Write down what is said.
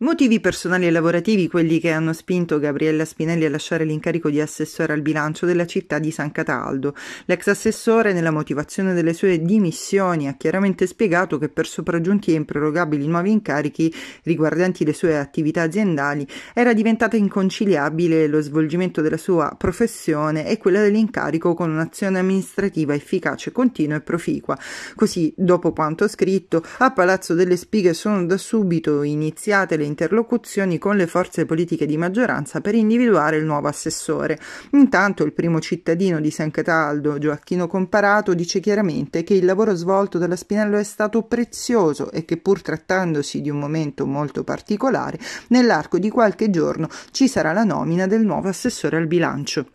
Motivi personali e lavorativi quelli che hanno spinto Gabriella Spinelli a lasciare l'incarico di assessore al bilancio della città di San Cataldo. L'ex assessore, nella motivazione delle sue dimissioni, ha chiaramente spiegato che per sopraggiunti e improrogabili nuovi incarichi riguardanti le sue attività aziendali era diventata inconciliabile lo svolgimento della sua professione e quella dell'incarico con un'azione amministrativa efficace, continua e proficua. Così, dopo quanto scritto, a Palazzo delle Spighe sono da subito iniziate le interlocuzioni con le forze politiche di maggioranza per individuare il nuovo assessore. Intanto il primo cittadino di San Cataldo, Gioacchino Comparato, dice chiaramente che il lavoro svolto dalla Spinello è stato prezioso e che pur trattandosi di un momento molto particolare, nell'arco di qualche giorno ci sarà la nomina del nuovo assessore al bilancio.